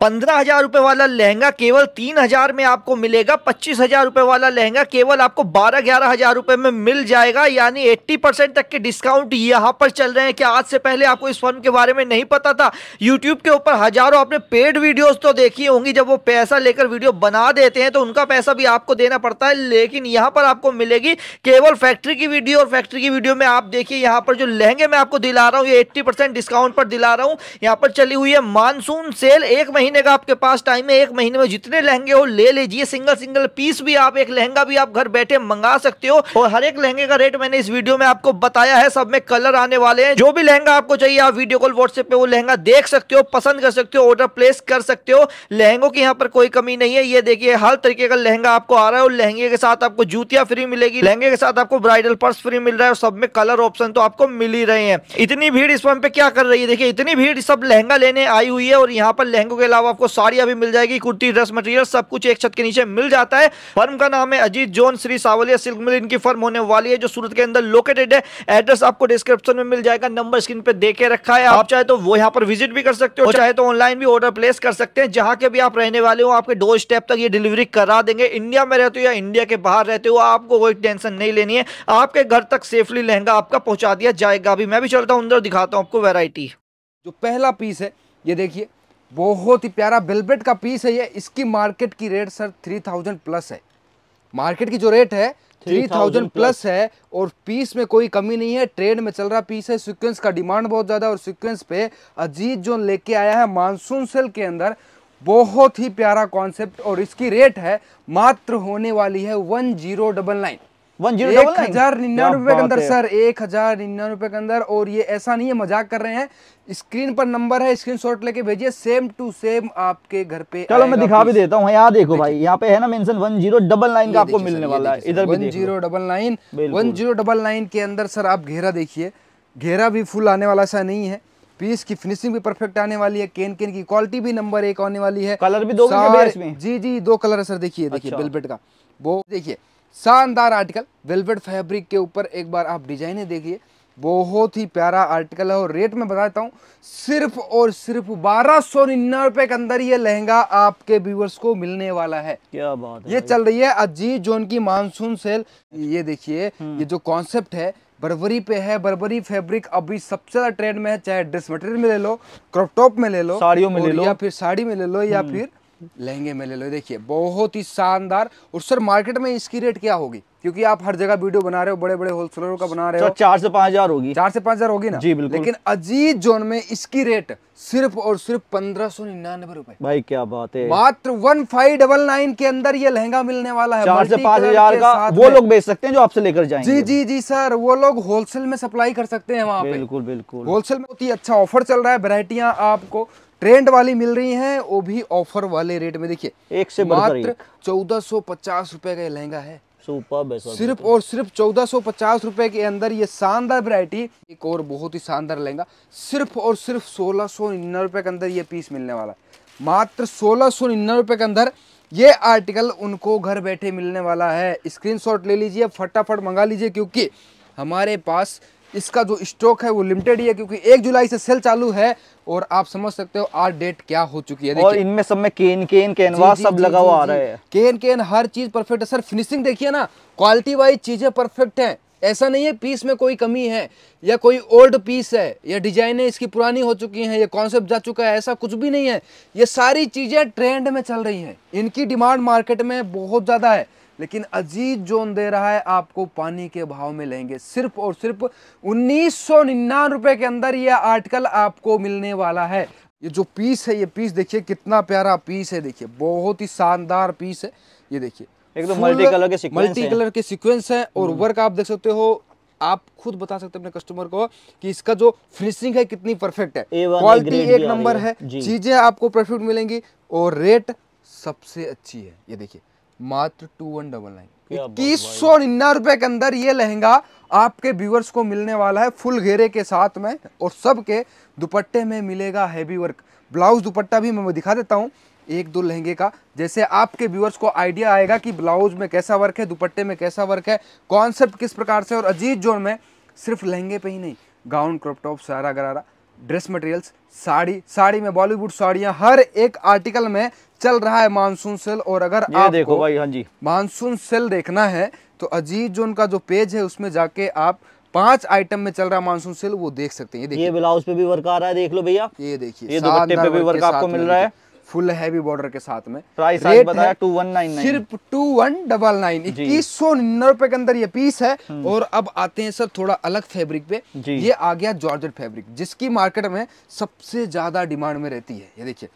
पंद्रह हजार रुपए वाला लहंगा केवल तीन हजार में आपको मिलेगा पच्चीस हजार रुपए वाला लहंगा केवल आपको बारह ग्यारह हजार रुपए में मिल जाएगा यानी एट्टी परसेंट तक के डिस्काउंट यहां पर चल रहे हैं कि आज से पहले आपको इस फर्म के बारे में नहीं पता था यूट्यूब के ऊपर हजारों आपने पेड वीडियोज तो देखी होंगी जब वो पैसा लेकर वीडियो बना देते हैं तो उनका पैसा भी आपको देना पड़ता है लेकिन यहां पर आपको मिलेगी केवल फैक्ट्री की वीडियो और फैक्ट्री की वीडियो में आप देखिए यहां पर जो लहंगे मैं आपको दिला रहा हूँ ये एट्टी डिस्काउंट पर दिला रहा हूँ यहाँ पर चली हुई है मानसून सेल एक महीने महीने का आपके पास टाइम है एक महीने में जितने लहंगे हो ले लीजिए सिंगल सिंगल पीस भी आप एक लहंगा भी आप घर बैठे मंगा सकते हो और हर एक लहंगे का रेट मैंने इस वीडियो में आपको बताया है सब में कलर आने वाले हैं जो भी लहंगा आपको चाहिए आप वीडियो कॉल व्हाट्सएप पे वो लहंगा देख सकते हो पसंद कर सकते हो ऑर्डर प्लेस कर सकते हो लहंगों की यहाँ पर कोई कमी नहीं है ये देखिए हर तरीके का लहंगा आपको आ रहा है और लहंगे के साथ आपको जूतियां फ्री मिलेगी लहंगे के साथ आपको ब्राइडल पर्स फ्री मिल रहा है और सब में कलर ऑप्शन तो आपको मिल ही रहे हैं इतनी भीड़ इस पे क्या कर रही है देखिए इतनी भीड़ सब लहंगा लेने आई हुई है और यहाँ पर लहंगों के अलावा अलावा आपको साड़ियाँ भी मिल जाएगी कुर्ती ड्रेस मटेरियल सब कुछ एक छत के नीचे मिल जाता है फर्म का नाम है Ajit zone Shri Savaliya silk mill इनकी फर्म होने वाली है जो सूरत के अंदर लोकेटेड है एड्रेस आपको डिस्क्रिप्शन में मिल जाएगा नंबर स्क्रीन पर देखे रखा है आप चाहे तो वो यहाँ पर विजिट भी कर सकते हो चाहे तो ऑनलाइन भी ऑर्डर प्लेस कर सकते हैं जहाँ के भी आप रहने वाले हो आपके डोर स्टेप तक ये डिलीवरी करा देंगे इंडिया में रहते हो या इंडिया के बाहर रहते हो आपको कोई टेंशन नहीं लेनी है आपके घर तक सेफली लहंगा आपका पहुंचा दिया जाएगा अभी मैं भी चलता हूं अंदर दिखाता हूं आपको वैरायटी जो पहला पीस है ये देखिए बहुत ही प्यारा बेलबेट का पीस है ये इसकी मार्केट की rate sir three thousand plus है मार्केट की जो रेट है थ्री थाउजेंड प्लस है और पीस में कोई कमी नहीं है ट्रेड में चल रहा पीस है सीक्वेंस का डिमांड बहुत ज़्यादा और सीक्वेंस पे अजीत जो लेके आया है मानसून सेल के अंदर बहुत ही प्यारा कॉन्सेप्ट और इसकी रेट है मात्र होने वाली है one zero double nine zero एक हजार निन्यानवे के अंदर सर एक हजार निन्यानवे के अंदर और ये ऐसा नहीं है मजाक कर रहे हैं स्क्रीन पर नंबर है स्क्रीन शॉट लेके भेजिए सेम टू सेम आपके घर पे चलो मैं दिखा भी देता हूँ हाँ, यहाँ देखो भाई यहाँ पे है ना mention one zero double nine का आपको मिलने वाला है इधर one zero double nine one zero double nine के अंदर सर आप घेरा देखिए घेरा भी फुल आने वाला ऐसा नहीं है पीस की फिनिशिंग भी परफेक्ट आने वाली है केन केन की क्वालिटी भी नंबर एक आने वाली है कलर भी दो जी जी दो कलर है सर देखिए देखिए बेलबेट अच्छा। का वो देखिए शानदार आर्टिकल वेलवेट फैब्रिक के ऊपर एक बार आप डिजाइने देखिए बहुत ही प्यारा आर्टिकल है और रेट में बताता हूँ सिर्फ और सिर्फ बारह सौ निन्यानवे के अंदर ये लहंगा आपके व्यूवर्स को मिलने वाला है क्या बात है ये चल रही है अजीत जोन की मानसून सेल ये देखिए हम्म। ये जो कॉन्सेप्ट है बर्बरी पे है बर्बरी फैब्रिक अभी सबसे ज्यादा ट्रेंड में है चाहे ड्रेस मटेरियल में ले लो क्रॉप टॉप में ले लो साड़ियों में ले लो या फिर साड़ी में ले लो या हम्म। फिर लहंगे में ले लो देखिए बहुत ही शानदार और सर मार्केट में इसकी रेट क्या होगी क्योंकि आप हर जगह वीडियो बना रहे हो बड़े बड़े होलसेलरों का बना रहे हो चार से पाँच हजार होगी चार से पाँच हजार होगी ना जी बिल्कुल लेकिन अजीत जोन में इसकी रेट सिर्फ और सिर्फ पंद्रह सौ निन्यानबे रूपए भाई क्या बात है मात्र वन फाइव डबल नाइन के अंदर ये लहंगा मिलने वाला है चार से पाँच हजार का वो लोग बेच सकते हैं जो आपसे लेकर जाए जी जी जी सर वो लोग होलसेल में सप्लाई कर सकते हैं वहाँ बिल्कुल बिल्कुल होलसेल में बहुत ही अच्छा ऑफर चल रहा है वेराइटियाँ आपको ट्रेंड वाली मिल रही हैं वो भी ऑफर वाले रेट में देखिए एक से मात्र चौदह सौ पचास रुपए का लहंगा है सिर्फ और सिर्फ चौदह सौ पचास रुपए के अंदर ये शानदार वेरायटी एक और बहुत ही शानदार लहंगा सिर्फ और सिर्फ सोलह सौ निन्यानवे रुपए के अंदर ये पीस मिलने वाला है मात्र सोलह सौ निन्यानवे रुपए के अंदर ये आर्टिकल उनको घर बैठे मिलने वाला है स्क्रीनशॉट ले लीजिए फटाफट मंगा लीजिए क्योंकि हमारे पास इसका जो स्टॉक है वो लिमिटेड ही है क्योंकि एक जुलाई से सेल चालू है और आप समझ सकते हो आज डेट क्या हो चुकी है और इनमें सब में केन केन कैनवास सब लगा हुआ आ रहा है केन केन हर चीज परफेक्ट है सर फिनिशिंग देखिए ना क्वालिटी वाइज चीजें परफेक्ट है ऐसा नहीं है पीस में कोई कमी है या कोई ओल्ड पीस है या डिजाइने इसकी पुरानी हो चुकी हैं या कॉन्सेप्ट जा चुका है ऐसा कुछ भी नहीं है ये सारी चीज़ें ट्रेंड में चल रही हैं इनकी डिमांड मार्केट में बहुत ज़्यादा है लेकिन अजीज जोन दे रहा है आपको पानी के भाव में लेंगे सिर्फ और सिर्फ उन्नीस सौ रुपए के अंदर यह आर्टिकल आपको मिलने वाला है ये जो पीस है ये पीस देखिए कितना प्यारा पीस है देखिए बहुत ही शानदार पीस है ये देखिए तो मल्टी कलर के मल्टी कलर के सिक्वेंस है और वर्क हम्म। आप देख सकते हो आप खुद बता सकते हैं अपने कस्टमर को कि इसका जो फिनिशिंग है कितनी परफेक्ट है क्वालिटी एक नंबर है चीजें आपको परफेक्ट मिलेंगी और रेट सबसे अच्छी है ये देखिए मात्र टू वन डबल नाइन इक्कीस सौ निन्यानवे रुपए के अंदर ये लहंगा आपके व्यूअर्स को मिलने वाला है फुल घेरे के साथ में और सबके दुपट्टे में मिलेगा हैवी वर्क ब्लाउज दुपट्टा भी मैं दिखा देता हूँ एक दो लहंगे का जैसे आपके व्यूअर्स को आइडिया आएगा कि ब्लाउज में कैसा वर्क है दुपट्टे में कैसा वर्क है कॉन्सेप्ट किस प्रकार से और अजीत जोन में सिर्फ लहंगे पे ही नहीं गाउन क्रॉप टॉप सारा गरारा ड्रेस मटेरियल्स साड़ी साड़ी में बॉलीवुड साड़ियाँ हर एक आर्टिकल में चल रहा है मानसून सेल और अगर आप देखो भाई हाँ जी मानसून सेल देखना है तो अजीत जो उनका जो पेज है उसमें जाके आप पांच आइटम में चल रहा मानसून सेल वो देख सकते हैं ये, ये ब्लाउज पे भी वर्क आ रहा है देख लो भैया ये देखिए ये दुपट्टे पे भी वर्क आपको मिल रहा है फुल हैवी बॉर्डर के साथ में प्राइस रेट बताया टू वन नाइन सिर्फ टू वन डबल नाइन इक्कीस सौ निन्यानवे रुपए के अंदर ये पीस है हम्म। और अब आते हैं सर थोड़ा अलग फैब्रिक पे ये आ गया जॉर्जेट फैब्रिक जिसकी मार्केट में सबसे ज्यादा डिमांड में रहती है ये देखिए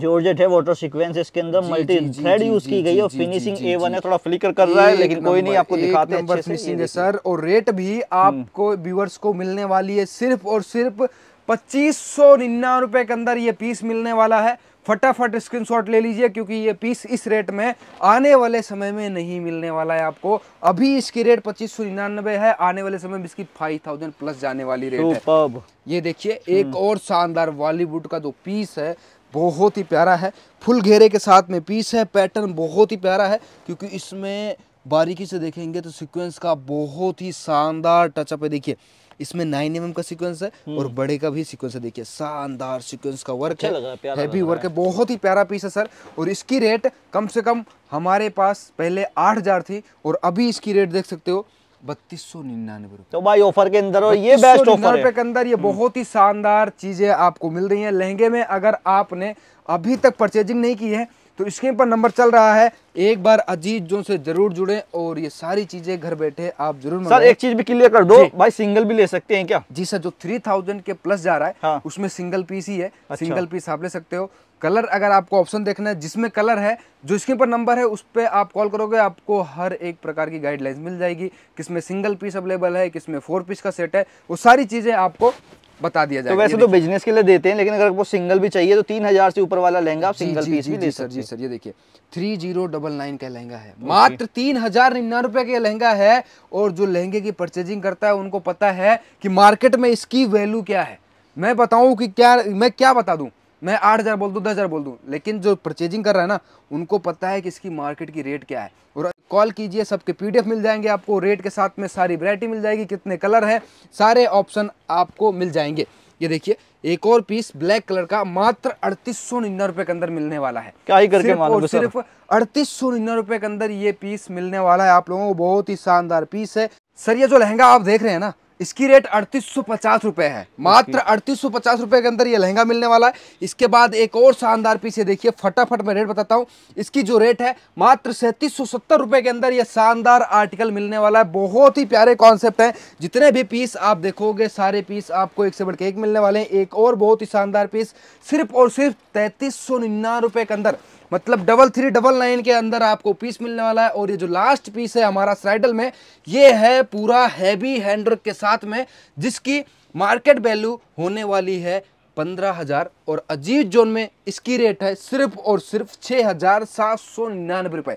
जॉर्जेट है वाटर सीक्वेंस इसके अंदर मल्टी थ्रेड यूज की गई है और फिनिशिंग ए वन है थोड़ा फ्लिकर कर रहा है लेकिन कोई नहीं आपको दिखाते हैं फिनिशिंग है सर और रेट भी आपको व्यूअर्स हम्म। को मिलने वाली है सिर्फ और सिर्फ पच्चीस सौ निन्यानवे रुपए के अंदर ये पीस मिलने वाला है फटाफट स्क्रीनशॉट ले लीजिए क्योंकि ये पीस इस रेट में आने वाले समय में नहीं मिलने वाला है आपको अभी इसकी रेट पच्चीस सौ निन्यानबे है आने वाले समय में इसकी फाइव थाउजेंड प्लस जाने वाली रेट है ये देखिए एक हम्म। और शानदार बॉलीवुड का जो पीस है बहुत ही प्यारा है फुल घेरे के साथ में पीस है पैटर्न बहुत ही प्यारा है क्योंकि इसमें बारीकी से देखेंगे तो सिक्वेंस का बहुत ही शानदार टचअप है देखिए इसमें नाइन एम का सीक्वेंस है और हम्म। बड़े का भी सीक्वेंस है देखिए शानदार सीक्वेंस का वर्क अच्छा है हैवी वर्क है बहुत ही प्यारा पीस है सर और इसकी रेट कम से कम हमारे पास पहले आठ हजार थी और अभी इसकी रेट देख सकते हो बत्तीस सौ निन्यानवे रुपए तो भाई ऑफर के अंदर और ये बेस्ट ऑफर है के अंदर ये हम्म। बहुत ही शानदार चीजें आपको मिल रही हैं लहंगे में अगर आपने अभी तक परचेजिंग नहीं की है तो स्क्रीन पर नंबर चल रहा है एक बार अजीत जो से जरूर जुड़े और ये सारी चीजें घर बैठे आप जरूर सर एक चीज भी क्लियर कर दो भाई सिंगल भी ले सकते हैं क्या जी सर जो थ्री थाउजेंड के प्लस जा रहा है हाँ। उसमें सिंगल पीस ही है अच्छा। सिंगल पीस आप ले सकते हो कलर अगर आपको ऑप्शन देखना है जिसमें कलर है जो स्क्रीन पर नंबर है उस पर आप कॉल करोगे आपको हर एक प्रकार की गाइडलाइंस मिल जाएगी किसमें सिंगल पीस अवेलेबल है किसमें फोर पीस का सेट है वो सारी चीज़ें आपको बता दिया जाए तो वैसे तो बिजनेस के लिए देते हैं लेकिन अगर आपको सिंगल भी चाहिए तो तीन हजार से ऊपर वाला लहंगा आप सिंगल पीस भी ले हैं जी सर ये देखिए थ्री जीरो डबल नाइन का लहंगा है मात्र तीन हजार निन्यानवे रुपए का लहंगा है और जो लहंगे की परचेजिंग करता है उनको पता है कि मार्केट में इसकी वैल्यू क्या है मैं बताऊं कि क्या मैं क्या बता दूं मैं आठ हज़ार बोल दूँ दस हज़ार बोल दूँ लेकिन जो परचेजिंग कर रहा है ना उनको पता है कि इसकी मार्केट की रेट क्या है और कॉल कीजिए सबके पीडीएफ मिल जाएंगे आपको रेट के साथ में सारी वरायटी मिल जाएगी कितने कलर है सारे ऑप्शन आपको मिल जाएंगे ये देखिए एक और पीस ब्लैक कलर का मात्र अड़तीस सौ निन्यानवे रुपए के अंदर मिलने वाला है क्या ही करके और सिर्फ अड़तीस सौ निन्यानवे रुपए के अंदर ये पीस मिलने वाला है आप लोगों को बहुत ही शानदार पीस है सर ये जो लहंगा आप देख रहे हैं ना इसकी रेट अड़तीस सौ पचास रुपए है मात्र अड़तीस सौ पचास रुपए के अंदर ये लहंगा मिलने वाला है इसके बाद एक और शानदार पीस है देखिए फटाफट मैं रेट बताता हूँ इसकी जो रेट है मात्र सैंतीस सौ सत्तर रुपए के अंदर ये शानदार आर्टिकल मिलने वाला है बहुत ही प्यारे कॉन्सेप्ट हैं जितने भी पीस आप देखोगे सारे पीस आपको एक से बढ़ के एक मिलने वाले हैं एक और बहुत ही शानदार पीस सिर्फ और सिर्फ तैंतीस सौ निन्यानवे रुपये के अंदर मतलब डबल थ्री डबल नाइन के अंदर आपको पीस मिलने वाला है और ये जो लास्ट पीस है हमारा स्लाइडल में ये है पूरा हैवी हैंडवर्क के साथ में जिसकी मार्केट वैल्यू होने वाली है पंद्रह हज़ार और अजीब जोन में इसकी रेट है सिर्फ और सिर्फ छः हज़ार सात सौ निन्यानवे रुपये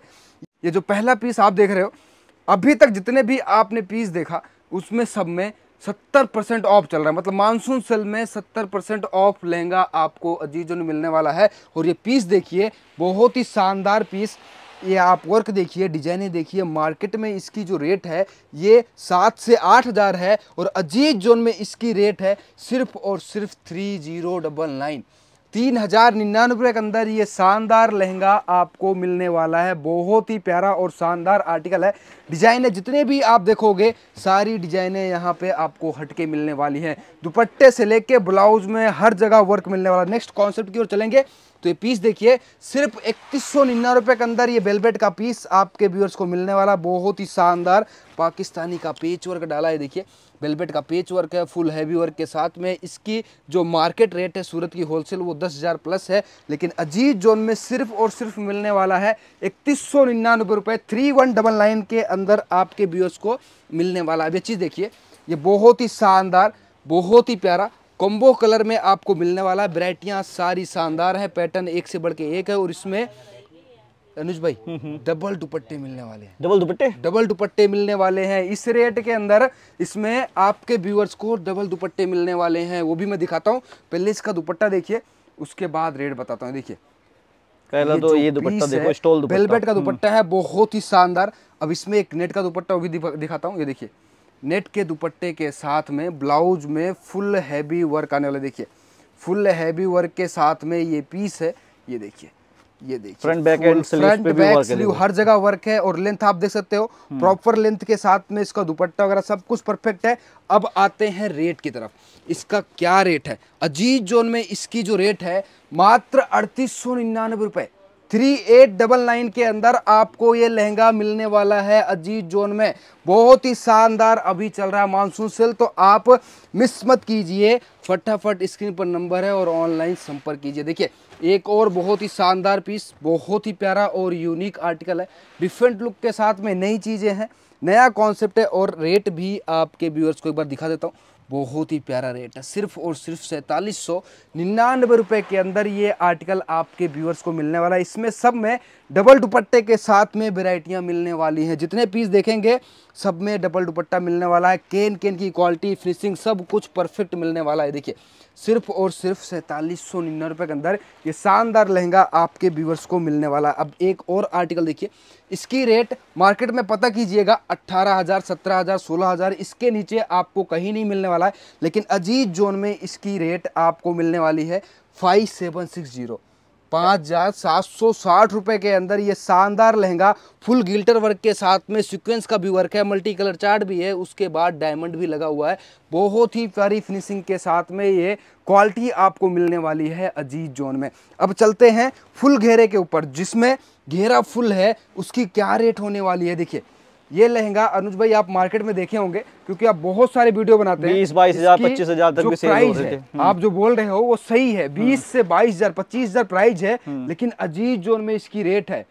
ये जो पहला पीस आप देख रहे हो अभी तक जितने भी आपने पीस देखा उसमें सब में सत्तर परसेंट ऑफ चल रहा है मतलब मानसून सेल में सत्तर परसेंट ऑफ लहंगा आपको अजीजों में मिलने वाला है और ये पीस देखिए बहुत ही शानदार पीस ये आप वर्क देखिए डिजाइने देखिए मार्केट में इसकी जो रेट है ये सात से आठ हज़ार है और अजीज जोन में इसकी रेट है सिर्फ और सिर्फ थ्री जीरो डबल नाइन तीन हज़ार निन्यानवे के अंदर ये शानदार लहंगा आपको मिलने वाला है बहुत ही प्यारा और शानदार आर्टिकल है डिजाइने जितने भी आप देखोगे सारी डिजाइनें यहाँ पे आपको हटके मिलने वाली हैं दुपट्टे से लेके ब्लाउज में हर जगह वर्क मिलने वाला नेक्स्ट कॉन्सेप्ट की ओर चलेंगे तो ये पीस देखिए सिर्फ इकतीस सौ निन्यानवे के अंदर ये बेलबेट का पीस आपके व्यूअर्स को मिलने वाला बहुत ही शानदार पाकिस्तानी का पेच वर्क डाला है देखिए वेलवेट का पेच वर्क है फुल हैवी वर्क के साथ में इसकी जो मार्केट रेट है सूरत की होलसेल वो दस हज़ार प्लस है लेकिन अजीज जोन में सिर्फ और सिर्फ मिलने वाला है इकतीस सौ निन्यानवे रुपये थ्री वन डबल नाइन के अंदर आपके व्यूअर्स को मिलने वाला अब ये चीज़ देखिए ये बहुत ही शानदार बहुत ही प्यारा कॉम्बो कलर में आपको मिलने वाला है वरायटियाँ सारी शानदार है पैटर्न एक से बढ़ के एक है और इसमें अनुज भाई डबल हम्म, हम्म। दुपट्टे मिलने वाले हैं डबल दुपट्टे डबल दुपट्टे मिलने वाले हैं इस रेट के अंदर इसमें आपके व्यूअर्स को डबल दुपट्टे मिलने वाले हैं वो भी मैं दिखाता हूँ पहले इसका दुपट्टा देखिए उसके बाद रेट बताता हूँ देखिए पहला तो ये दुपट्टा देखो स्टॉल दुपट्टा वेलवेट का हम्म। दुपट्टा है बहुत ही शानदार अब इसमें एक नेट का दुपट्टा भी दिखाता हूँ ये देखिए नेट के दुपट्टे के साथ में ब्लाउज में फुल हैवी वर्क आने वाला देखिए फुल हैवी वर्क के साथ में ये पीस है ये देखिए ये देखिए front back and front back sleeve हर जगह वर्क है और लेंथ आप देख सकते हो प्रॉपर हम्म। लेंथ के साथ में इसका दुपट्टा वगैरह सब कुछ परफेक्ट है अब आते हैं रेट की तरफ इसका क्या रेट है अजीत जोन में इसकी जो रेट है मात्र अड़तीस सौ निन्यानवे रुपये थ्री एट डबल नाइन के अंदर आपको ये लहंगा मिलने वाला है अजीत जोन में बहुत ही शानदार अभी चल रहा है मानसून सेल तो आप मिस मत कीजिए फटाफट स्क्रीन पर नंबर है और ऑनलाइन संपर्क कीजिए देखिए एक और बहुत ही शानदार पीस बहुत ही प्यारा और यूनिक आर्टिकल है डिफरेंट लुक के साथ में नई चीज़ें हैं नया कॉन्सेप्ट है और रेट भी आपके व्यूअर्स को एक बार दिखा देता हूँ बहुत ही प्यारा रेट है सिर्फ और सिर्फ सैंतालीस सौ निन्यानवे रुपये के अंदर ये आर्टिकल आपके व्यूअर्स को मिलने वाला है इसमें सब में डबल दुपट्टे के साथ में वेराइटियाँ मिलने वाली हैं जितने पीस देखेंगे सब में डबल दुपट्टा मिलने वाला है केन केन की क्वालिटी फिनिशिंग सब कुछ परफेक्ट मिलने वाला है देखिए सिर्फ और सिर्फ सैंतालीस सौ निन्यानवे रुपये के अंदर ये शानदार लहंगा आपके व्यूवर्स को मिलने वाला है अब एक और आर्टिकल देखिए इसकी रेट मार्केट में पता कीजिएगा अट्ठारह हज़ार सत्रह हज़ार सोलह हज़ार इसके नीचे आपको कहीं नहीं मिलने वाला है लेकिन अजीज जोन में इसकी रेट आपको मिलने वाली है फाइव सेवन सिक्स जीरो पाँच हज़ार सात सौ साठ रुपये के अंदर ये शानदार लहंगा फुल गिल्टर वर्क के साथ में सीक्वेंस का भी वर्क है मल्टी कलर चार्ट भी है उसके बाद डायमंड भी लगा हुआ है बहुत ही प्यारी फिनिशिंग के साथ में ये क्वालिटी आपको मिलने वाली है अजीज जोन में अब चलते हैं फुल घेरे के ऊपर जिसमें घेरा फुल है उसकी क्या रेट होने वाली है देखिए ये लहंगा अनुज भाई आप मार्केट में देखे होंगे क्योंकि आप बहुत सारे वीडियो बनाते हैं बीस बाईस हजार पच्चीस हजार तक प्राइस है आप जो बोल रहे हो वो सही है हम्म। बीस से बाईस हजार पच्चीस हजार प्राइस है हम्म। लेकिन अजीज जोन में इसकी रेट है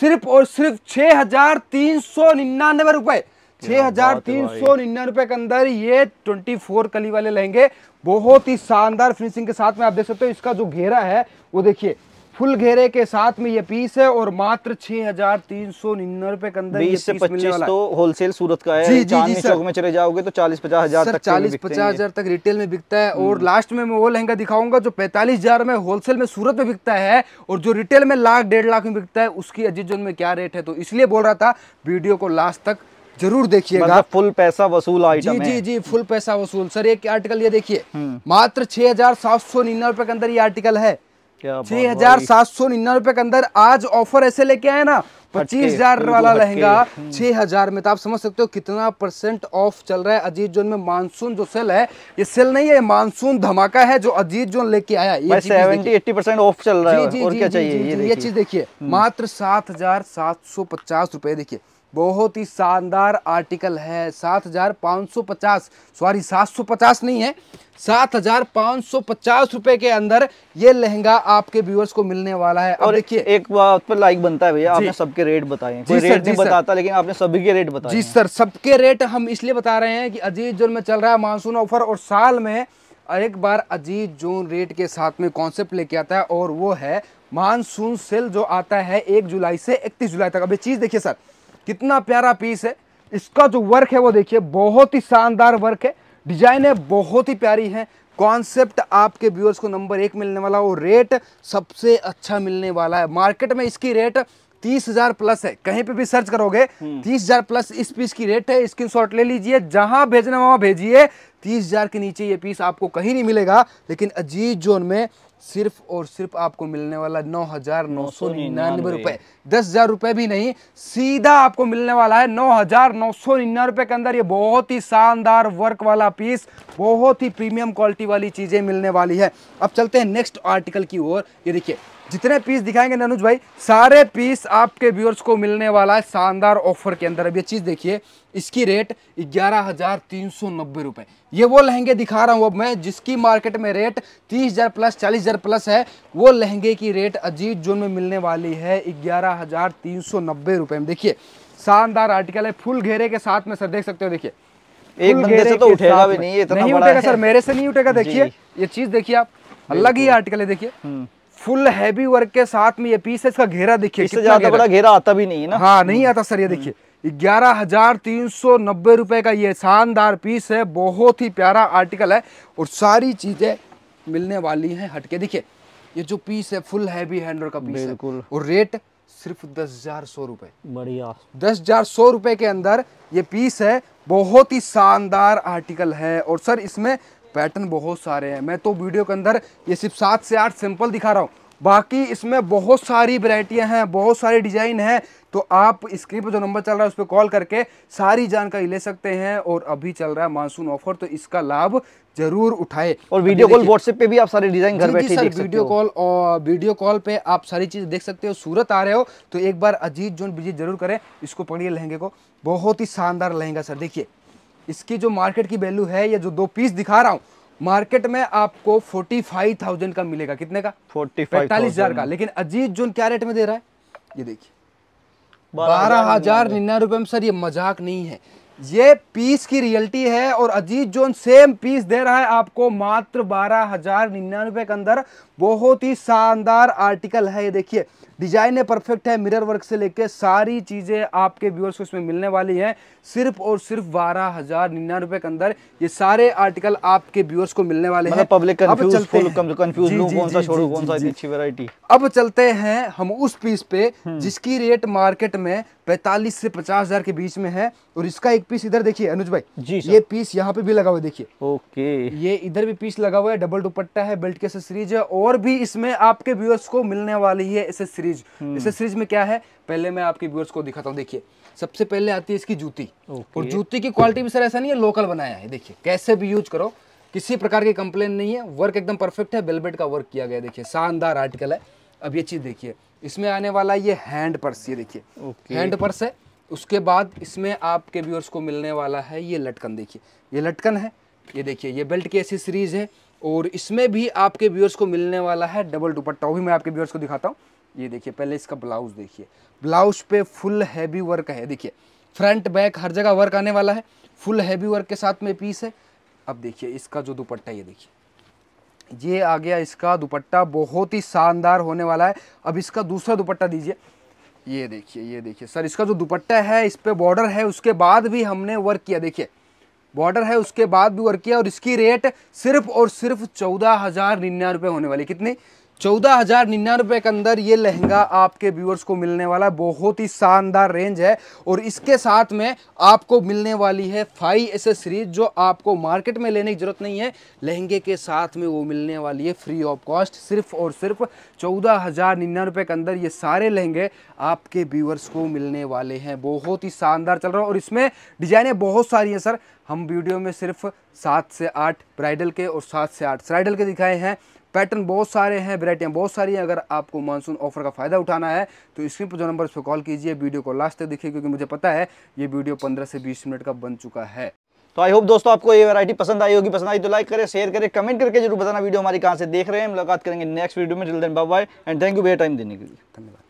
सिर्फ और सिर्फ छह हजार तीन सौ निन्यानवे रुपए छह हजार तीन सौ निन्यानवे रुपए के अंदर ये ट्वेंटी फोर कली वाले लहंगे बहुत ही शानदार फिनिशिंग के साथ में आप देख सकते हो इसका जो घेरा है वो देखिए फुल घेरे के साथ में ये पीस है और मात्र छह हजार तीन सौ निन्यानवे के अंदर बीस से पच्चीस तो होलसेल सूरत का है जी जी जी सर में चले जाओगे तो चालीस पचास हजार चालीस पचास हजार तक रिटेल में बिकता है और लास्ट हम्म। में मैं वो लहंगा दिखाऊंगा जो पैंतालीस हजार में होलसेल में सूरत में बिकता है और जो रिटेल में लाख डेढ़ लाख में बिकता है उसकी अजीत जोन में क्या रेट है तो इसलिए बोल रहा था वीडियो को लास्ट तक जरूर देखिएगा मतलब फुल पैसा वसूल आइटम जी जी जी फुल पैसा वसूल सर एक आर्टिकल ये देखिए हम्म। मात्र छह हजार सात सौ निन्यानवे के अंदर ये आर्टिकल है छह हजार सात सौ निन्यानवे के अंदर आज ऑफर ऐसे लेके आए ना पच्चीस हजार वाला लहंगा हम्म। छह हजार में तो आप समझ सकते हो कितना परसेंट ऑफ चल रहा है अजीत जोन में मानसून जो सेल है ये सेल नहीं है मानसून धमाका है जो अजीत जोन लेके आया ये सेवेंटी परसेंट ऑफ चल रहा है और क्या चाहिए ये चीज देखिए हम्म। मात्र सात हजार सात सौ पचास रुपए देखिए बहुत ही शानदार आर्टिकल है सात हज़ार पाँच सौ पचास सॉरी सात सौ पचास नहीं है सात हज़ार पाँच सौ पचास रुपए के अंदर ये लहंगा आपके व्यूअर्स को मिलने वाला है और देखिए एक बात पर लाइक बनता है भैया आपने सबके रेट बताए कोई रेट नहीं बताता लेकिन आपने सभी के रेट बताए जी सर सबके रेट हम इसलिए बता रहे हैं कि अजीत जोन में चल रहा है मानसून ऑफर और साल में एक बार अजीत जोन रेट के साथ में कॉन्सेप्ट लेके आता है और वो है मानसून सेल जो आता है एक जुलाई से इकतीस जुलाई तक अब चीज़ देखिए सर कितना प्यारा पीस है इसका जो वर्क है वो देखिए बहुत ही शानदार वर्क है डिजाइन है बहुत ही प्यारी है कॉन्सेप्ट आपके व्यूअर्स को नंबर एक मिलने वाला और रेट सबसे अच्छा मिलने वाला है मार्केट में इसकी रेट तीस हजार प्लस है कहीं पे भी सर्च करोगे हम्म। तीस हजार प्लस इस पीस की रेट है स्क्रीन शॉट ले लीजिए जहां भेजना वहां भेजिए तीस हजार के नीचे ये पीस आपको कहीं नहीं मिलेगा लेकिन अजीज जोन में सिर्फ और सिर्फ आपको मिलने वाला नौ हजार नौ सौ निन्यानवे रुपए दस हजार रुपए भी नहीं सीधा आपको मिलने वाला है नौ हजार नौ सौ निन्यानवे रुपए के अंदर ये बहुत ही शानदार वर्क वाला पीस बहुत ही प्रीमियम क्वालिटी वाली चीजें मिलने वाली है अब चलते हैं नेक्स्ट आर्टिकल की ओर ये देखिए जितने पीस दिखाएंगे ननुज भाई सारे पीस आपके व्यूअर्स को मिलने वाला है शानदार ऑफर के अंदर अब ये चीज़ देखिए इसकी रेट ग्यारह हज़ार तीन सौ नब्बे ये वो लहंगे दिखा रहा हूँ अब मैं जिसकी मार्केट में रेट तीस हज़ार प्लस चालीस हज़ार प्लस है वो लहंगे की रेट अजीत जोन में मिलने वाली है ग्यारह हज़ार तीन सौ नब्बे रुपए में देखिए शानदार आर्टिकल है फुल घेरे के साथ में सर देख सकते हो देखिए एक बंदे से तो उठेगा भी नहीं तो इतना नहीं उठेगा सर मेरे से नहीं उठेगा देखिए ये चीज़ देखिए आप अलग ही आर्टिकल है देखिए हम्म। फुल हैवी वर्क के साथ में ये पीस है इसका घेरा देखिए इससे ज्यादा बड़ा घेरा आता भी नहीं है ना हाँ नहीं आता सर ये देखिए ग्यारह हजार तीन सौ नब्बे रुपए का ये शानदार पीस है बहुत ही प्यारा आर्टिकल है और सारी चीजें मिलने वाली हैं हटके देखिए ये जो पीस है फुल हैवी हैंडर का पीस बिल्कुल और रेट सिर्फ दस हजार सौ रुपए बढ़िया दस हजार सौ रुपए के अंदर ये पीस है बहुत ही शानदार आर्टिकल है और सर इसमें पैटर्न बहुत सारे हैं मैं तो वीडियो के अंदर ये सिर्फ सात से आठ सिंपल दिखा रहा हूँ बाकी इसमें बहुत सारी वरायटियाँ हैं बहुत सारे डिज़ाइन हैं तो आप स्क्रीन पर जो नंबर चल रहा है उस पर कॉल करके सारी जानकारी ले सकते हैं और अभी चल रहा है मानसून ऑफर तो इसका लाभ जरूर उठाए और वीडियो कॉल व्हाट्सएप पे भी आप सारे डिजाइन घर बैठे देख सकते वीडियो कॉल और वीडियो कॉल पे आप सारी चीज देख सकते हो सूरत आ रहे हो तो एक बार अजीत जोन विजिट जरूर करें इसको पढ़िए लहंगे को बहुत ही शानदार लहंगा सर देखिए इसकी जो मार्केट की वैल्यू है या जो दो पीस दिखा रहा हूँ मार्केट में आपको फोर्टी फाइव थाउजेंड का मिलेगा कितने का फोर्टी पैंतालीस हजार का लेकिन अजीत जोन क्या रेट में दे रहा है ये देखिए बारह हजार निन्यानवे रुपए में सर ये मजाक नहीं है ये पीस की रियलिटी है और अजीत जोन सेम पीस दे रहा है आपको मात्र बारह हजार निन्यानवे के अंदर बहुत ही शानदार आर्टिकल है ये देखिए डिजाइन है परफेक्ट है मिरर वर्क से लेके सारी चीज़ें आपके व्यूअर्स को इसमें मिलने वाली है सिर्फ और सिर्फ बारह हज़ार निन्यानवे के अंदर ये सारे आर्टिकल आपके व्यूअर्स को मिलने वाले मतलब पब्लिक कंफ्यूज कौन सा अच्छी वैरायटी अब चलते हैं हम उस पीस पे हम्म। जिसकी रेट मार्केट में पैतालीस से पचास हजार के बीच में है और इसका एक पीस इधर देखिए अनुज भाई जी ये पीस यहाँ पे भी लगा हुआ देखिए ओके ये इधर भी पीस लगा हुआ है डबल दुपट्टा है बेल्ट की एसेसरीज है और भी इसमें आपके व्यूअर्स को मिलने वाली है एसेसरीज एसेसरीज हम्म। में क्या है पहले मैं आपके व्यूअर्स को दिखाता हूँ देखिये सबसे पहले आती है इसकी जूती और जूती की क्वालिटी भी सर ऐसा नहीं है लोकल बनाया है देखिये कैसे भी यूज करो किसी प्रकार की कंप्लेन नहीं है वर्क एकदम परफेक्ट है बेलबेट का वर्क किया गया देखिए शानदार आर्टिकल है अब ये चीज़ देखिए इसमें आने वाला ये हैंड पर्स ये देखिए हैंड पर्स है उसके बाद इसमें आपके व्यूअर्स को मिलने वाला है ये लटकन देखिए ये लटकन है ये देखिए ये बेल्ट की ऐसी सीरीज है और इसमें भी आपके व्यूअर्स को मिलने वाला है डबल दुपट्टा वो भी मैं आपके व्यूअर्स को दिखाता हूँ ये देखिए पहले इसका ब्लाउज देखिए ब्लाउज पे फुल हैवी वर्क है देखिए फ्रंट बैक हर जगह वर्क आने वाला है फुल हैवी वर्क के साथ में पीस है अब देखिए इसका जो दुपट्टा ये देखिए ये आ गया इसका दुपट्टा बहुत ही शानदार होने वाला है अब इसका दूसरा दुपट्टा दीजिए ये देखिए ये देखिए सर इसका जो दुपट्टा है इस पर बॉर्डर है उसके बाद भी हमने वर्क किया देखिए बॉर्डर है उसके बाद भी वर्क किया और इसकी रेट सिर्फ और सिर्फ चौदह हज़ार निन्यानवे होने वाली कितनी चौदह हज़ार निन्यानवे के अंदर ये लहंगा आपके व्यूअर्स को मिलने वाला है बहुत ही शानदार रेंज है और इसके साथ में आपको मिलने वाली है फाइव एसेसरीज जो आपको मार्केट में लेने की ज़रूरत नहीं है लहंगे के साथ में वो मिलने वाली है फ्री ऑफ कॉस्ट सिर्फ और सिर्फ चौदह हज़ार निन्यानवे के अंदर ये सारे लहंगे आपके व्यूअर्स को मिलने वाले हैं बहुत ही शानदार चल रहा है और इसमें डिजाइने बहुत सारी हैं सर हम वीडियो में सिर्फ सात से आठ ब्राइडल के और सात से आठ ब्राइडल के दिखाए हैं पैटर्न बहुत सारे हैं वैरायटियाँ बहुत सारी हैं अगर आपको मानसून ऑफर का फ़ायदा उठाना है तो स्क्रीन पर जो नंबर उस पर कॉल कीजिए वीडियो को लास्ट तक देखिए क्योंकि मुझे पता है ये वीडियो पंद्रह से बीस मिनट का बन चुका है तो आई होप दोस्तों आपको ये वैरायटी पसंद आई होगी पसंद आई तो लाइक करें शेयर करें कमेंट करके जरूर बताना वीडियो हमारी कहाँ से देख रहे हैं मुलाकात करेंगे नेक्स्ट वीडियो में जल्द बाय एंड थैंक यू भैया टाइम देने के लिए धन्यवाद